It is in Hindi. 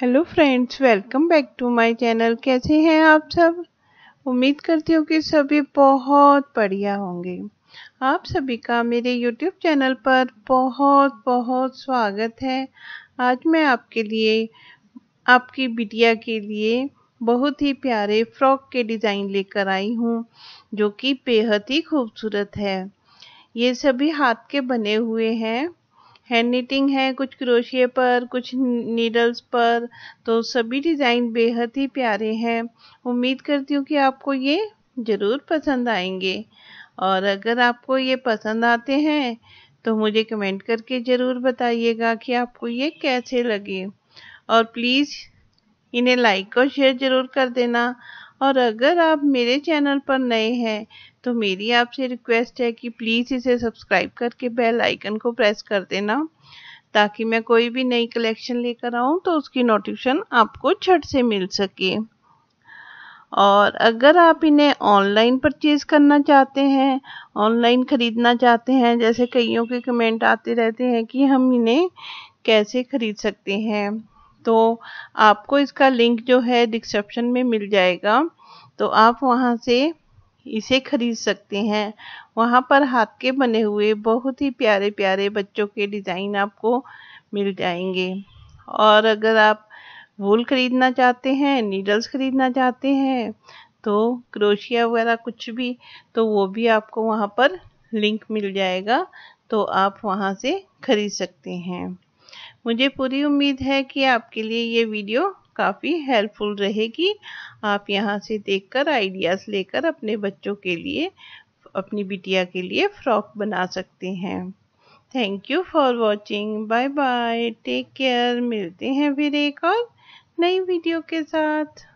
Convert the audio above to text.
hello friends welcome back to my channel कैसे हैं आप सब उम्मीद करती हूँ कि सभी बहुत बढ़िया होंगे आप सभी का मेरे यूट्यूब चैनल पर बहुत बहुत स्वागत है आज मैं आपके लिए आपकी बिटिया के लिए बहुत ही प्यारे फ्रॉक के डिज़ाइन लेकर आई हूँ जो कि बेहद ही खूबसूरत है ये सभी हाथ के बने हुए हैं हैंड नीटिंग है कुछ क्रोशिए पर कुछ नीडल्स पर तो सभी डिज़ाइन बेहद ही प्यारे हैं उम्मीद करती हूँ कि आपको ये ज़रूर पसंद आएंगे और अगर आपको ये पसंद आते हैं तो मुझे कमेंट करके ज़रूर बताइएगा कि आपको ये कैसे लगे और प्लीज़ इन्हें लाइक और शेयर ज़रूर कर देना और अगर आप मेरे चैनल पर नए हैं तो मेरी आपसे रिक्वेस्ट है कि प्लीज़ इसे सब्सक्राइब करके बेल आइकन को प्रेस कर देना ताकि मैं कोई भी नई कलेक्शन लेकर आऊँ तो उसकी नोटिफिकेशन आपको छट से मिल सके और अगर आप इन्हें ऑनलाइन परचेज़ करना चाहते हैं ऑनलाइन ख़रीदना चाहते हैं जैसे कईयों के कमेंट आते रहते हैं कि हम इन्हें कैसे ख़रीद सकते हैं तो आपको इसका लिंक जो है डिस्क्रिप्शन में मिल जाएगा तो आप वहाँ से इसे खरीद सकते हैं वहाँ पर हाथ के बने हुए बहुत ही प्यारे प्यारे बच्चों के डिज़ाइन आपको मिल जाएंगे और अगर आप वूल ख़रीदना चाहते हैं नीडल्स ख़रीदना चाहते हैं तो क्रोशिया वगैरह कुछ भी तो वो भी आपको वहाँ पर लिंक मिल जाएगा तो आप वहाँ से ख़रीद सकते हैं मुझे पूरी उम्मीद है कि आपके लिए ये वीडियो काफ़ी हेल्पफुल रहेगी आप यहाँ से देखकर आइडियाज़ लेकर अपने बच्चों के लिए अपनी बिटिया के लिए फ्रॉक बना सकते हैं thank you for watching bye bye take care मिलते हैं फिर एक और नई वीडियो के साथ